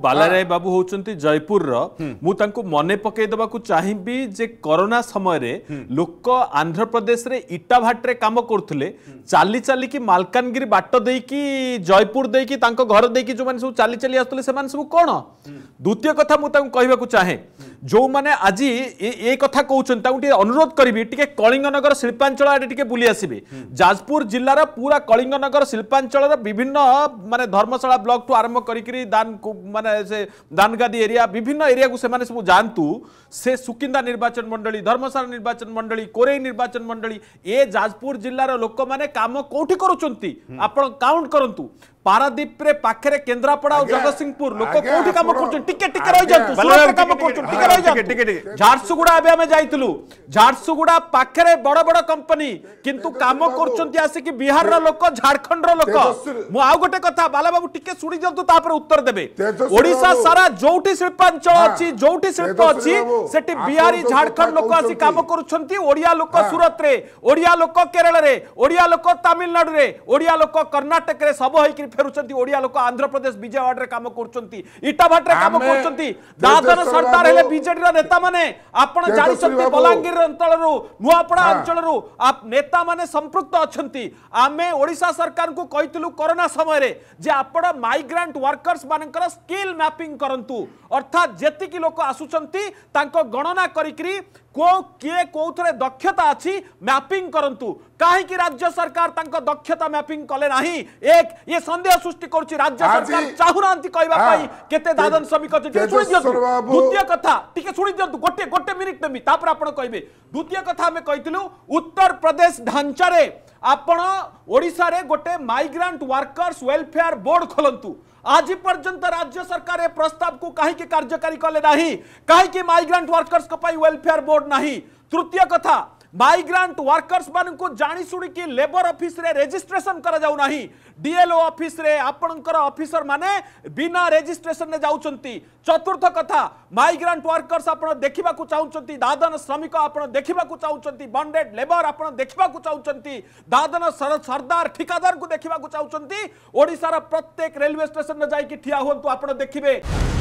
बालाराय बाबू हूँ जयपुर मुझे मन पकईदे चाहेबी जे करोना समय रे लोक आंध्र प्रदेश रे इटा भाट काम करुले चली कि मलकानगि बाट दे कि जयपुर दे कि घर दे कि जो मैंने सब चली चली आसते सब कौन द्वितीय कथा मुझे कह चाहे जो मैंने आज ये कथा कहते अनुरोध करी टे कलिंगनगर शिल्पांचल आड़े बुले आसबि जाजपुर जिलार पूरा कलिंगनगर शिल्पांचल विभिन्न मानने धर्मशाला ब्लक आरंभ कर दान ସେମାନେ ସେ ଦାନଗାଦି ଏରିଆ ବିଭିନ୍ନ ଏରିଆକୁ ସେମାନେ ସବୁ ଯାଆନ୍ତୁ ସେ ସୁକିନ୍ଦା ନିର୍ବାଚନ ମଣ୍ଡଳୀ ଧର୍ମଶାଳା ନିର୍ବାଚନ ମଣ୍ଡଳୀ କୋରେଇ ନିର୍ବାଚନ ମଣ୍ଡଳୀ ଏ ଯାଜପୁର ଜିଲ୍ଲାର ଲୋକମାନେ କାମ କେଉଁଠି କରୁଛନ୍ତି ଆପଣ କାଉଣ୍ଟ କରନ୍ତୁ ପାରାଦୀପରେ ପାଖରେ କେନ୍ଦ୍ରାପଡ଼ା ଆଉ ଜଗତସିଂହପୁର ଲୋକ କୋଉଠି କାମ କରୁଛନ୍ତି ଟିକେ ଟିକେ ରହିଯାନ୍ତୁ କାମ କରୁଛନ୍ତି ଟିକେ ରହିଯାନ୍ତୁ ଝାରସୁଗୁଡ଼ା ଏବେ ଆମେ ଯାଇଥିଲୁ ଝାରସୁଗୁଡ଼ା ପାଖରେ ବଡ ବଡ କମ୍ପାନୀ କିନ୍ତୁ କାମ କରୁଛନ୍ତି ଆସିକି ବିହାରର ଲୋକ ଝାଡ଼ଖଣ୍ଡର ଲୋକ ମୁଁ ଆଉ ଗୋଟେ କଥା ବାଲାବାବୁ ଟିକେ ଶୁଣିଦିଅନ୍ତୁ ତାପରେ ଉତ୍ତର ଦେବେ ଓଡ଼ିଶା ସାରା ଯୋଉଠି ଶିଳ୍ପାଞ୍ଚଳ ଅଛି ଯୋଉଠି ଶିଳ୍ପ ଅଛି ସେଠି ବିହାରୀ ଝାଡ଼ଖଣ୍ଡ ଲୋକ ଆସି କାମ କରୁଛନ୍ତି ଓଡ଼ିଆ ଲୋକ ସୁରତରେ ଓଡ଼ିଆ ଲୋକ କେରଳରେ ଓଡ଼ିଆ ଲୋକ ତାମିଲନାଡୁରେ ଓଡ଼ିଆ ଲୋକ କର୍ଣ୍ଣାଟକରେ ସବ ହେଇକି ফেরুচন্তি ওড়িয়া লোক আন্ধ্রপ্রদেশ বিজয়ওয়াড়ে কাম করছন্তি ইটাভাটরে কাম করছন্তি দাদন সর্দার হেলে বিজেডির নেতা মানে আপন জানিছন্তি বলাঙ্গীর অঞ্চলরু নুয়াপড়া হ্যাঁ। অঞ্চলরু আপ নেতা মানে সম্পৃক্ত অছন্তি আমি ওড়িশা সরকারকু কইতিলু করোনা সময়রে যে আপন মাইগ্রান্ট ওয়ার্কর্স মানকর স্কিল ম্যাপিং করন্তু অর্থাৎ যেতিকি লোক আসুচন্তি তাঙ্ক গণনা করিকি কো কে কোথরে দক্ষতা আছে ম্যাপিং করন্তু कहीं राज्य सरकार दक्षता मैपिंग कले एक ये संदेह सृष्टि करुछि राज्य सरकार चाहु नांति दादन द्वितीय कथा गोटे गोटे कथा उत्तर प्रदेश ढांचा रे रे गोटे माइग्रांट वर्कर्स वेलफेयर बोर्ड खोलतु आज पर्यंत राज्य सरकार ए प्रस्ताव को कहीं कार्यकारी कले कहीं माइग्रांट वर्कर्स वेलफेयर बोर्ड ना तृतीय कथा माइग्रांट वर्कर्स मान को जाशु कि लेबर अफिस्रेजिट्रेसन करीएलओ अफिस्रेपर अफिसर मैंने बिना रेजिट्रेसन जातुर्थ कथा माइग्रांट वर्कर्स आप देखा चाहते दादन श्रमिक आप देखा चाहते बंडेड लेबर आप देखा चाहते दादन सरदार ठिकादार को देखा चाहते ओडार प्रत्येक रेलवे स्टेसन में जाकि ठिया हूँ आप देखिए